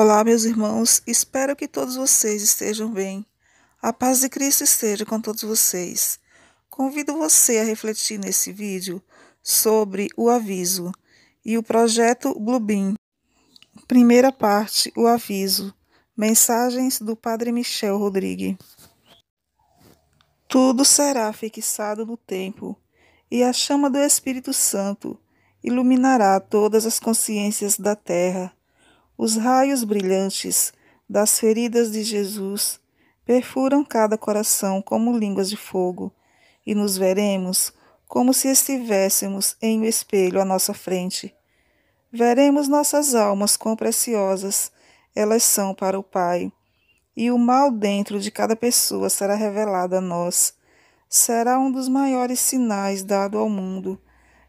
Olá, meus irmãos, espero que todos vocês estejam bem. A paz de Cristo esteja com todos vocês. Convido você a refletir nesse vídeo sobre o aviso e o projeto Bluebeam. Primeira parte: o aviso. Mensagens do Padre Michel Rodrigues. Tudo será fixado no tempo, e a chama do Espírito Santo iluminará todas as consciências da terra os raios brilhantes das feridas de Jesus perfuram cada coração como línguas de fogo, e nos veremos como se estivéssemos em um espelho à nossa frente. Veremos nossas almas quão preciosas elas são para o Pai, e o mal dentro de cada pessoa será revelado a nós. Será um dos maiores sinais dado ao mundo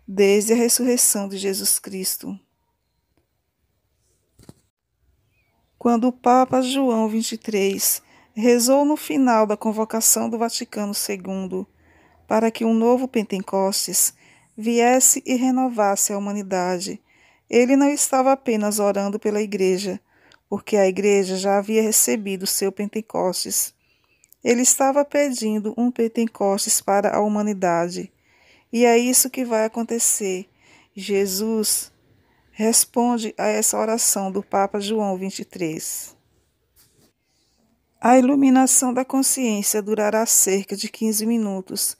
desde a ressurreição de Jesus Cristo. quando o Papa João XXIII rezou no final da convocação do Vaticano II para que um novo Pentecostes viesse e renovasse a humanidade. Ele não estava apenas orando pela igreja, porque a igreja já havia recebido seu Pentecostes. Ele estava pedindo um Pentecostes para a humanidade. E é isso que vai acontecer. Jesus responde a essa oração do Papa João 23. A iluminação da consciência durará cerca de 15 minutos,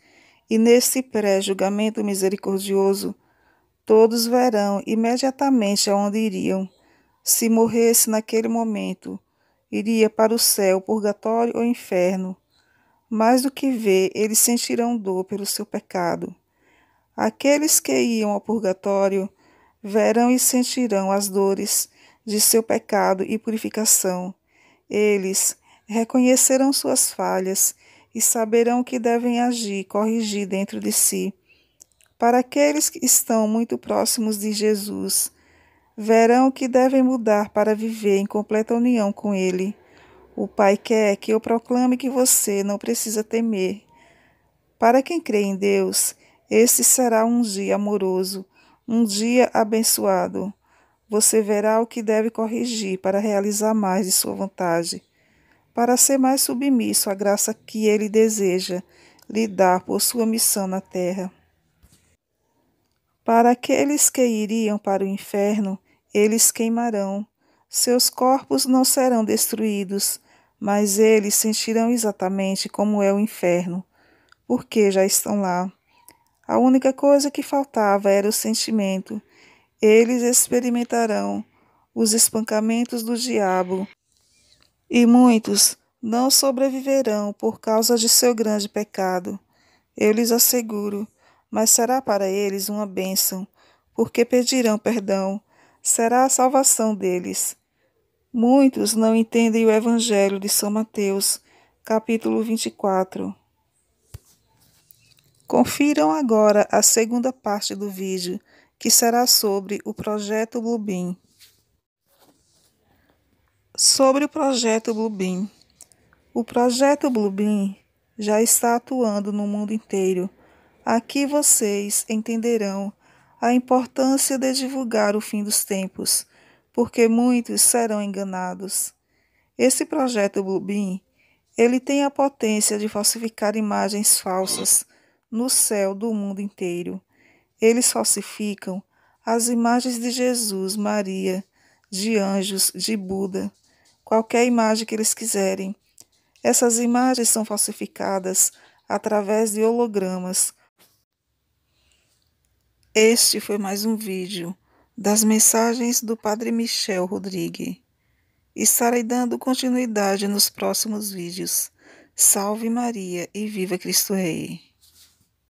e nesse pré-julgamento misericordioso, todos verão imediatamente aonde iriam. Se morresse naquele momento, iria para o céu, purgatório ou inferno. Mais do que ver, eles sentirão dor pelo seu pecado. Aqueles que iam ao purgatório verão e sentirão as dores de seu pecado e purificação. Eles reconhecerão suas falhas e saberão que devem agir, corrigir dentro de si. Para aqueles que estão muito próximos de Jesus, verão que devem mudar para viver em completa união com Ele. O Pai quer que eu proclame que você não precisa temer. Para quem crê em Deus, este será um dia amoroso um dia abençoado, você verá o que deve corrigir para realizar mais de sua vontade, para ser mais submisso à graça que ele deseja lhe dar por sua missão na terra. Para aqueles que iriam para o inferno, eles queimarão. Seus corpos não serão destruídos, mas eles sentirão exatamente como é o inferno, porque já estão lá. A única coisa que faltava era o sentimento. Eles experimentarão os espancamentos do diabo, e muitos não sobreviverão por causa de seu grande pecado. Eu lhes asseguro, mas será para eles uma bênção, porque pedirão perdão, será a salvação deles. Muitos não entendem o Evangelho de São Mateus, capítulo 24. Confiram agora a segunda parte do vídeo, que será sobre o projeto Bluebeam. Sobre o projeto Bluebeam. O projeto Bluebeam já está atuando no mundo inteiro. Aqui vocês entenderão a importância de divulgar o fim dos tempos, porque muitos serão enganados. Esse projeto Bluebeam, ele tem a potência de falsificar imagens falsas no céu do mundo inteiro. Eles falsificam as imagens de Jesus, Maria, de anjos, de Buda, qualquer imagem que eles quiserem. Essas imagens são falsificadas através de hologramas. Este foi mais um vídeo das mensagens do Padre Michel Rodrigues. Estarei dando continuidade nos próximos vídeos. Salve Maria e viva Cristo Rei!